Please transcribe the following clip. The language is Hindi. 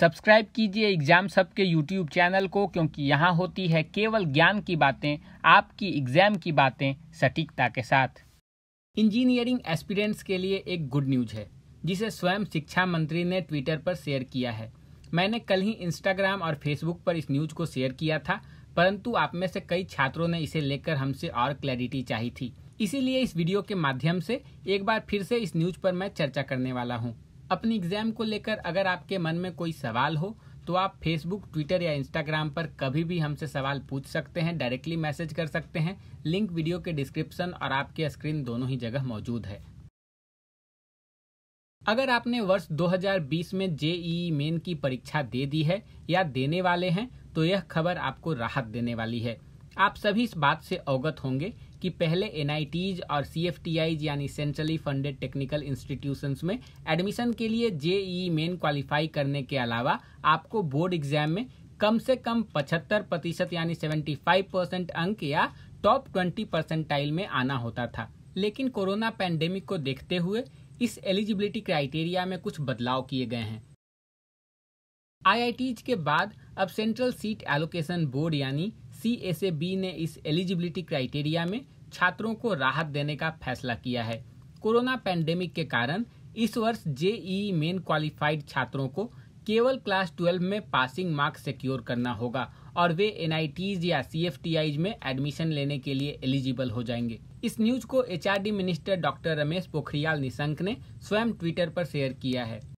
सब्सक्राइब कीजिए एग्जाम सबके यूट्यूब चैनल को क्योंकि यहाँ होती है केवल ज्ञान की बातें आपकी एग्जाम की बातें सटीकता के साथ इंजीनियरिंग एस्पिरेंट्स के लिए एक गुड न्यूज है जिसे स्वयं शिक्षा मंत्री ने ट्विटर पर शेयर किया है मैंने कल ही इंस्टाग्राम और फेसबुक पर इस न्यूज को शेयर किया था परंतु आप में से कई छात्रों ने इसे लेकर हमसे और क्लैरिटी चाहिए थी इसीलिए इस वीडियो के माध्यम से एक बार फिर से इस न्यूज पर मैं चर्चा करने वाला हूँ अपनी एग्जाम को लेकर अगर आपके मन में कोई सवाल हो तो आप फेसबुक ट्विटर या इंस्टाग्राम पर कभी भी हमसे सवाल पूछ सकते हैं डायरेक्टली मैसेज कर सकते हैं लिंक वीडियो के डिस्क्रिप्शन और आपके स्क्रीन दोनों ही जगह मौजूद है अगर आपने वर्ष 2020 में जेईई मेन e e की परीक्षा दे दी है या देने वाले हैं तो यह खबर आपको राहत देने वाली है आप सभी इस बात से अवगत होंगे कि पहले एन और सी यानी सेंट्रली फंडेड टेक्निकल इंस्टीट्यूशंस में एडमिशन के लिए जेई मेन क्वालिफाई करने के अलावा आपको बोर्ड एग्जाम में कम से कम पचहत्तर प्रतिशत यानी 75 परसेंट अंक या टॉप 20 परसेंटाइल में आना होता था लेकिन कोरोना पैंडेमिक को देखते हुए इस एलिजिबिलिटी क्राइटेरिया में कुछ बदलाव किए गए हैं आईआईटीज के बाद अब सेंट्रल सीट एलोकेशन बोर्ड यानी सी एस ए बी ने इस एलिजिबिलिटी क्राइटेरिया में छात्रों को राहत देने का फैसला किया है कोरोना पैंडेमिक के कारण इस वर्ष जेई मेन क्वालिफाइड छात्रों को केवल क्लास ट्वेल्व में पासिंग मार्क्स सिक्योर करना होगा और वे एन या सी में एडमिशन लेने के लिए एलिजिबल हो जाएंगे इस न्यूज को H minister doctor Ramesh Pokhriyal Nishank ने स्वयं ट्विटर पर शेयर किया है